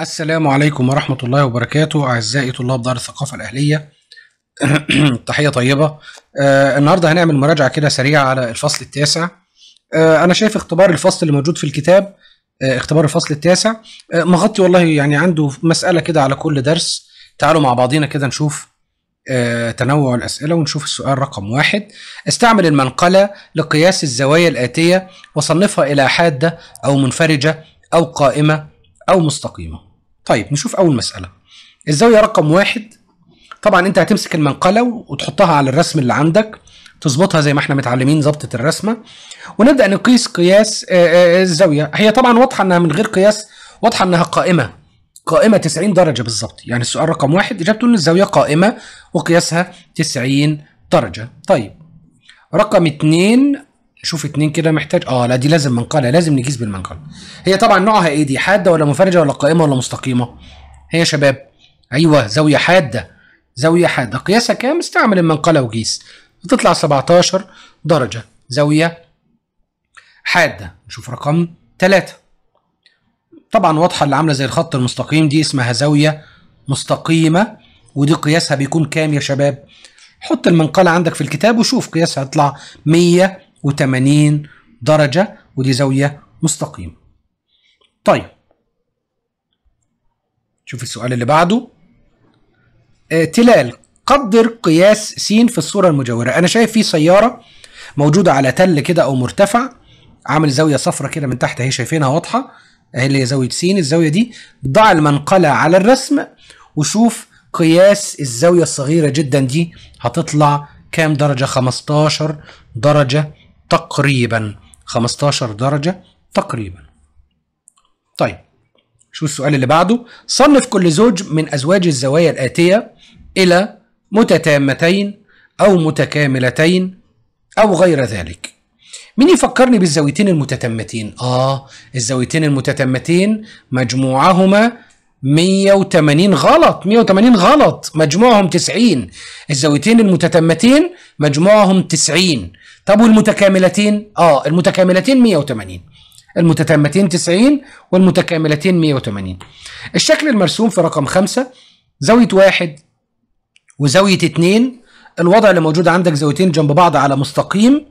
السلام عليكم ورحمة الله وبركاته أعزائي طلاب دار الثقافة الأهلية تحية طيبة آه النهاردة هنعمل مراجعة كده سريعة على الفصل التاسع آه أنا شايف اختبار الفصل اللي موجود في الكتاب آه اختبار الفصل التاسع آه مغطي والله يعني عنده مسألة كده على كل درس تعالوا مع بعضينا كده نشوف آه تنوع الأسئلة ونشوف السؤال رقم واحد استعمل المنقلة لقياس الزوايا الآتية وصنفها إلى حادة أو منفرجة أو قائمة أو مستقيمة طيب نشوف أول مسألة الزاوية رقم واحد طبعا أنت هتمسك المنقلة وتحطها على الرسم اللي عندك تظبطها زي ما احنا متعلمين ظبطة الرسمة ونبدأ نقيس قياس آه، آه، آه، الزاوية هي طبعا واضحة أنها من غير قياس واضحة أنها قائمة قائمة 90 درجة بالظبط يعني السؤال رقم واحد إجابته أن الزاوية قائمة وقياسها 90 درجة طيب رقم اتنين شوف اتنين كده محتاج اه لا دي لازم منقله لازم نجيز بالمنقله هي طبعا نوعها ايه دي حاده ولا منفرجه ولا قائمه ولا مستقيمه هي يا شباب ايوه زاويه حاده زاويه حاده قياسها كام استعمل المنقله وقيس بتطلع 17 درجه زاويه حاده نشوف رقم 3 طبعا واضحه اللي عامله زي الخط المستقيم دي اسمها زاويه مستقيمه ودي قياسها بيكون كام يا شباب حط المنقله عندك في الكتاب وشوف قياسها هيطلع 100 180 درجة ودي زاوية مستقيمة طيب شوف السؤال اللي بعده آه تلال قدر قياس س في الصورة المجاورة أنا شايف في سيارة موجودة على تل كده أو مرتفع عامل زاوية صفرة كده من تحت أهي شايفينها واضحة أهي اللي هي زاوية س الزاوية دي ضع المنقلة على الرسم وشوف قياس الزاوية الصغيرة جدا دي هتطلع كام درجة 15 درجة تقريبا 15 درجة تقريبا طيب شو السؤال اللي بعده صنف كل زوج من أزواج الزوايا الآتية إلى متتامتين أو متكاملتين أو غير ذلك مين يفكرني بالزاويتين المتتمتين آه الزاويتين المتتمتين مجموعهما 180 غلط 180 غلط مجموعهم 90 الزاويتين المتتمتين مجموعهم 90 طب والمتكاملتين اه المتكاملتين 180 المتتمتين 90 والمتكاملتين 180 الشكل المرسوم في رقم 5 زاوية واحد وزاوية اتنين الوضع اللي موجود عندك زاويتين جنب بعض على مستقيم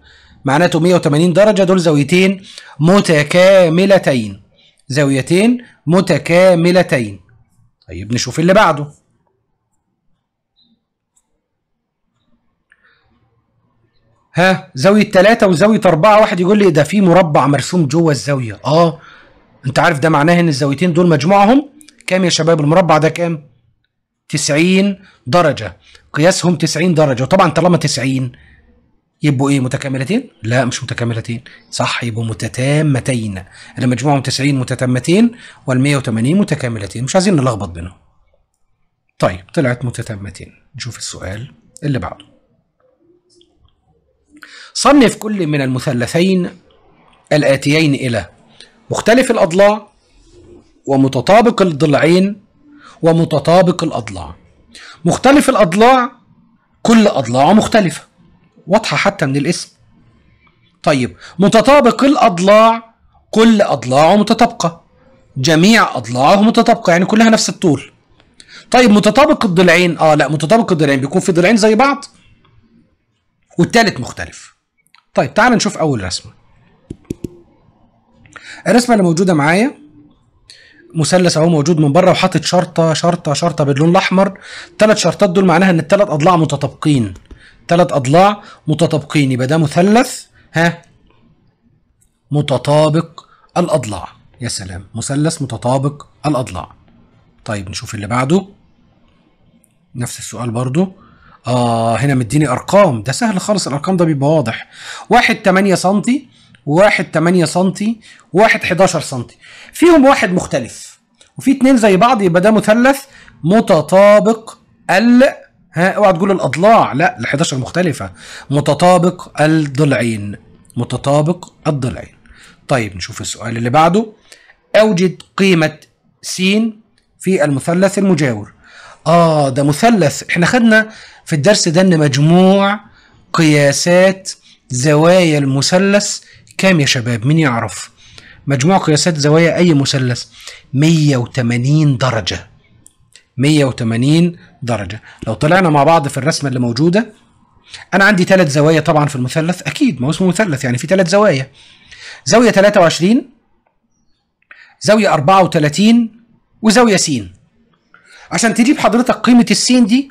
معناته 180 درجة دول زاويتين متكاملتين زاويتين متكاملتين طيب نشوف اللي بعده ها زاوية ثلاثة وزاوية أربعة واحد يقول لي ده في مربع مرسوم جوه الزاوية اه انت عارف ده معناه ان الزاويتين دول مجموعهم كام يا شباب المربع ده كام 90 درجة قياسهم 90 درجة وطبعا طالما 90 يبقوا ايه متكاملتين؟ لا مش متكاملتين صح يبقوا متتامتين المجموع 90 متتامتين وال 180 متكاملتين مش عايزين نلخبط بينهم طيب طلعت متتامتين نشوف السؤال اللي بعده صنف كل من المثلثين الآتيين إلى مختلف الأضلاع ومتطابق الضلعين ومتطابق الأضلاع مختلف الأضلاع كل أضلاعه مختلفة واضحه حتى من الاسم طيب متطابق الاضلاع كل اضلاعه متطابقه جميع اضلاعه متطابقه يعني كلها نفس الطول طيب متطابق الضلعين اه لا متطابق الضلعين بيكون في ضلعين زي بعض والثالث مختلف طيب تعال نشوف اول رسمه الرسمه اللي موجوده معايا مثلث اهو موجود من بره وحاطط شرطه شرطه شرطه باللون الاحمر ثلاث شرطات دول معناها ان الثلاث اضلاع متطابقين ثلاث اضلاع متطابقين يبقى ده مثلث ها متطابق الاضلاع يا سلام مثلث متطابق الاضلاع طيب نشوف اللي بعده نفس السؤال برضو آه هنا مديني أرقام ده سهل خالص الأرقام ده بيبقى واضح واحد تمانية سنتي واحد تمانية سنتي واحد حداشر سنتي فيهم واحد مختلف وفي اتنين زي بعض يبقى ده مثلث متطابق ال ها اوعى تقول الاضلاع لا ال 11 مختلفه متطابق الضلعين متطابق الضلعين طيب نشوف السؤال اللي بعده اوجد قيمه س في المثلث المجاور اه ده مثلث احنا خدنا في الدرس ده ان مجموع قياسات زوايا المثلث كام يا شباب مين يعرف مجموع قياسات زوايا اي مثلث 180 درجه 180 درجة لو طلعنا مع بعض في الرسمة اللي موجودة أنا عندي ثلاث زوايا طبعا في المثلث أكيد ما هو اسمه مثلث يعني في ثلاث زوايا زاوية 23 زاوية 34 وزاوية س عشان تجيب حضرتك قيمة السين دي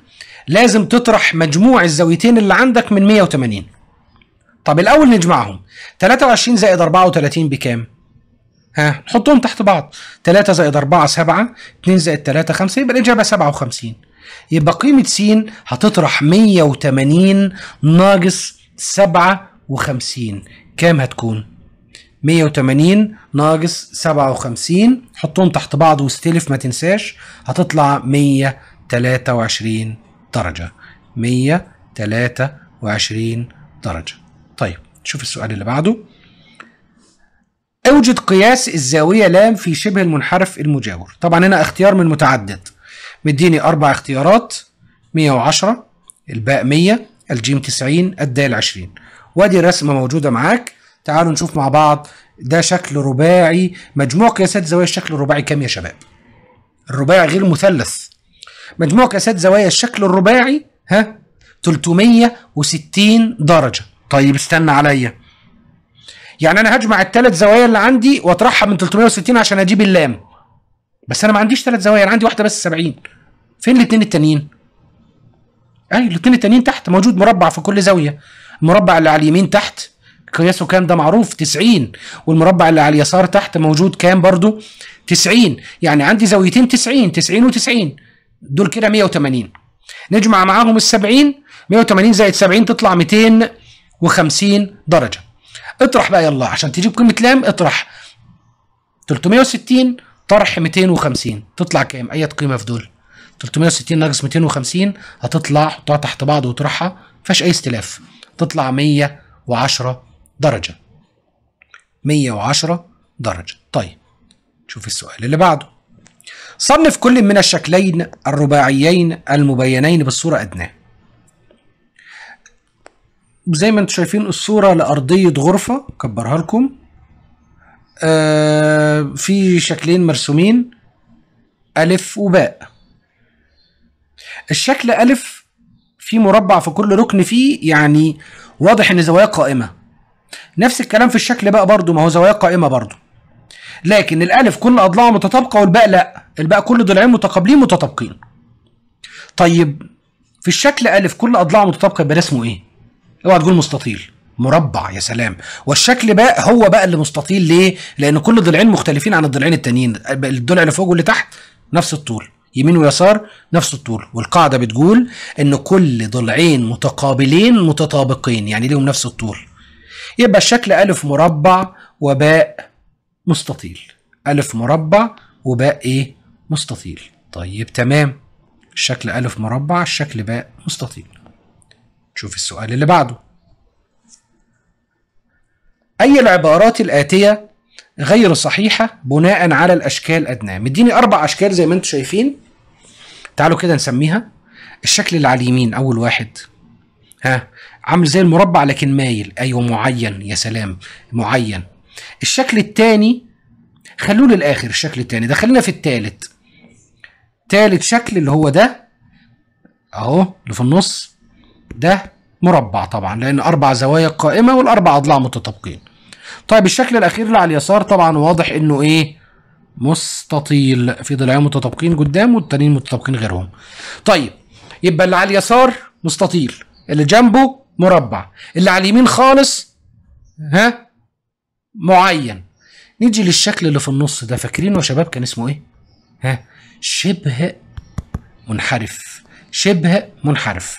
لازم تطرح مجموع الزاويتين اللي عندك من 180 طب الأول نجمعهم 23 زائد 34 بكام؟ ها نحطهم تحت بعض 3 زائد 4 7 2 زائد 3 5 يبقى الإجابة 57 يبقى قيمة س هتطرح 180 ناقص 57 كام هتكون؟ 180 ناقص 57 حطهم تحت بعض واستلف ما تنساش هتطلع 123 درجة 123 درجة طيب شوف السؤال اللي بعده اوجد قياس الزاوية لام في شبه المنحرف المجاور طبعا هنا اختيار من متعدد مديني اربع اختيارات 110 الباء 100 الجيم 90 الدال 20 وادي الرسمة موجودة معاك تعالوا نشوف مع بعض ده شكل رباعي مجموع قياسات زوايا الشكل الرباعي كم يا شباب الرباعي غير مثلث مجموع قياسات زوايا الشكل الرباعي ها 360 درجة طيب استنى عليا يعني انا هجمع الثلاث زوايا اللي عندي واطرحها من 360 عشان اجيب اللام بس انا ما عنديش ثلاث زوايا انا عندي واحده بس 70 فين الاثنين التانيين اي الاثنين التانيين تحت موجود مربع في كل زاويه المربع اللي على اليمين تحت قياسه كام ده معروف 90 والمربع اللي على اليسار تحت موجود كام برضو 90 يعني عندي زاويتين 90 90 و90 دول كده 180 نجمع معاهم ال 70 180 زائد 70 تطلع 250 درجه اطرح بقى يلا عشان تجيب قيمه لام اطرح 360 طرح 250 تطلع كام اي قيمه في دول 360 ناقص 250 هتطلع تقعد تحت بعض وتطرحها ما فيهاش اي استلاف تطلع 110 درجه 110 درجه طيب شوف السؤال اللي بعده صنف كل من الشكلين الرباعيين المبينين بالصوره ادناه زي ما انتم شايفين الصوره لارضيه غرفه كبرها لكم آه في شكلين مرسومين الف وباء الشكل الف في مربع في كل ركن فيه يعني واضح ان زوايا قائمه نفس الكلام في الشكل باء برضو ما هو زوايا قائمه برضو لكن الالف كل اضلاعه متطابقه والباء لا الباء كل ضلعين متقابلين متطابقين طيب في الشكل الف كل اضلاعه متطابقه يبقى اسمه ايه اوعى تقول مستطيل مربع يا سلام والشكل بقى هو بقى اللي مستطيل ليه لان كل ضلعين مختلفين عن الضلعين التانيين الضلع اللي فوق واللي تحت نفس الطول يمين ويسار نفس الطول والقاعده بتقول ان كل ضلعين متقابلين متطابقين يعني ليهم نفس الطول يبقى الشكل الف مربع وباء مستطيل الف مربع وباء ايه مستطيل طيب تمام الشكل الف مربع الشكل باء مستطيل شوف السؤال اللي بعده أي العبارات الآتية غير صحيحة بناء على الأشكال أدناه مديني أربع أشكال زي ما أنتم شايفين تعالوا كده نسميها الشكل اللي على اليمين أول واحد ها عامل زي المربع لكن مايل أيوة معين يا سلام معين الشكل الثاني خلوه للآخر الشكل الثاني ده خلينا في الثالث ثالث شكل اللي هو ده أهو اللي في النص ده مربع طبعا لان اربع زوايا قائمه والاربع اضلاع متطابقين طيب الشكل الاخير اللي على اليسار طبعا واضح انه ايه مستطيل في ضلعين متطابقين قدام والتانيين متطابقين غيرهم طيب يبقى اللي على اليسار مستطيل اللي جنبه مربع اللي على اليمين خالص ها معين نيجي للشكل اللي في النص ده فاكرينه يا شباب كان اسمه ايه ها شبه منحرف شبه منحرف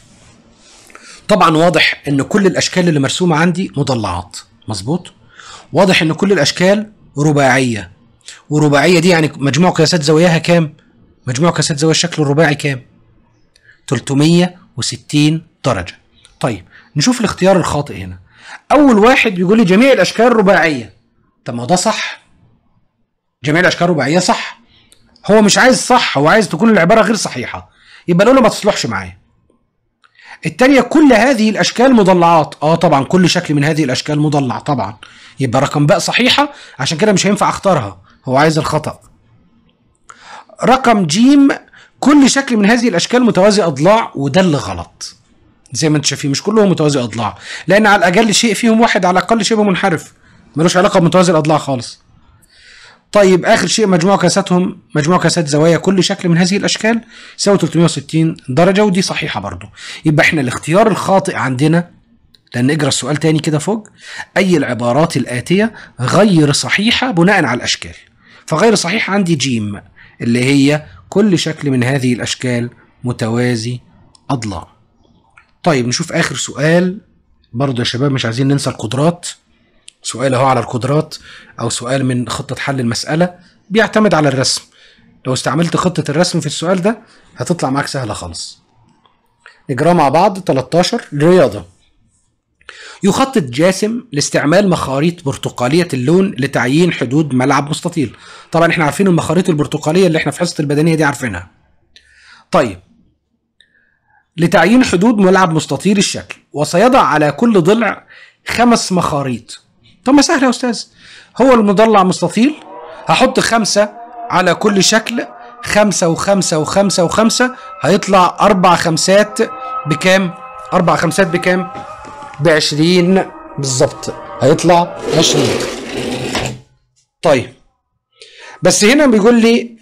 طبعا واضح ان كل الاشكال اللي مرسومه عندي مضلعات مظبوط واضح ان كل الاشكال رباعيه ورباعيه دي يعني مجموع قياسات زواياها كام مجموع قياسات زوايا الشكل الرباعي كام 360 درجه طيب نشوف الاختيار الخاطئ هنا اول واحد بيقول لي جميع الاشكال رباعيه طب ما ده صح جميع الاشكال رباعيه صح هو مش عايز صح هو عايز تكون العباره غير صحيحه يبقى نقول له ما تصلحش معايا الثانية كل هذه الأشكال مضلعات اه طبعا كل شكل من هذه الأشكال مضلع طبعا يبقى رقم باء صحيحة عشان كده مش هينفع اختارها هو عايز الخطأ رقم جيم كل شكل من هذه الأشكال متوازي أضلاع وده اللي غلط زي ما انت شايفين مش كلهم متوازي أضلاع لأن على الأقل شيء فيهم واحد على الأقل شبه منحرف ملوش علاقة بمتوازي الأضلاع خالص طيب اخر شيء مجموع كاساتهم مجموع كاسات زوايا كل شكل من هذه الاشكال يساوي 360 درجه ودي صحيحه برضو يبقى احنا الاختيار الخاطئ عندنا لان اجرى السؤال تاني كده فوق اي العبارات الاتيه غير صحيحه بناء على الاشكال فغير صحيح عندي جيم اللي هي كل شكل من هذه الاشكال متوازي اضلاع طيب نشوف اخر سؤال برضه يا شباب مش عايزين ننسى القدرات سؤال اهو على القدرات او سؤال من خطه حل المساله بيعتمد على الرسم لو استعملت خطه الرسم في السؤال ده هتطلع معاك سهله خالص نجراه مع بعض 13 الرياضه يخطط جاسم لاستعمال مخاريط برتقاليه اللون لتعيين حدود ملعب مستطيل طبعا احنا عارفين المخاريط البرتقاليه اللي احنا في حصه البدنيه دي عارفينها طيب لتعيين حدود ملعب مستطيل الشكل وسيضع على كل ضلع خمس مخاريط طب ما سهل يا استاذ هو المضلع مستطيل هحط خمسة على كل شكل خمسة وخمسة وخمسة وخمسة هيطلع أربع خمسات بكام؟ أربع خمسات بكام؟ بعشرين بالظبط هيطلع عشرين طيب بس هنا بيقول لي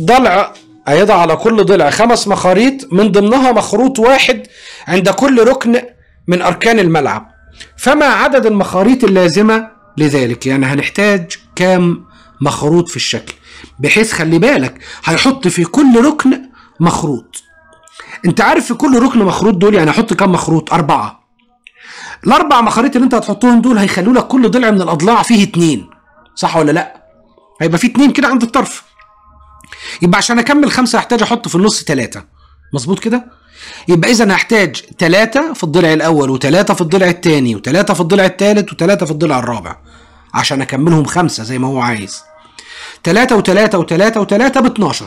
ضلع هيضع على كل ضلع خمس مخاريط من ضمنها مخروط واحد عند كل ركن من أركان الملعب فما عدد المخاريط اللازمة لذلك يعني هنحتاج كام مخروط في الشكل بحيث خلي بالك هيحط في كل ركن مخروط انت عارف في كل ركن مخروط دول يعني احط كام مخروط اربعة الاربع مخاريط اللي انت هتحطهم دول هيخلوا لك كل ضلع من الاضلاع فيه اتنين صح ولا لا هيبقى فيه اتنين كده عند الطرف يبقى عشان اكمل خمسة هحتاج احط في النص تلاتة مظبوط كده يبقى اذا هحتاج 3 في الضلع الاول و3 في الضلع الثاني و3 في الضلع الثالث و3 في الضلع الرابع عشان اكملهم خمسه زي ما هو عايز 3 و3 و3 و3 ب 12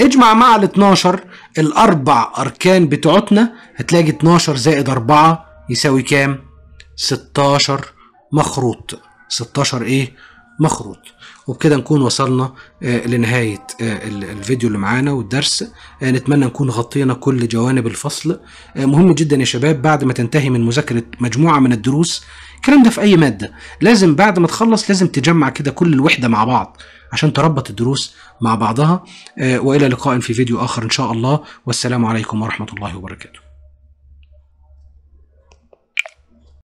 اجمع مع ال 12 الاربع اركان بتوعتنا هتلاقي 12 زائد 4 يساوي كام 16 مخروط 16 ايه مخروط وبكده نكون وصلنا آه، لنهاية آه، الفيديو اللي معانا والدرس آه، نتمنى نكون غطينا كل جوانب الفصل مهم جدا يا شباب بعد ما تنتهي من مذاكرة مجموعة من الدروس الكلام ده في أي مادة لازم بعد ما تخلص لازم تجمع كده كل الوحدة مع بعض عشان تربط الدروس مع بعضها وإلى لقاء في فيديو آخر إن شاء الله والسلام عليكم ورحمة الله وبركاته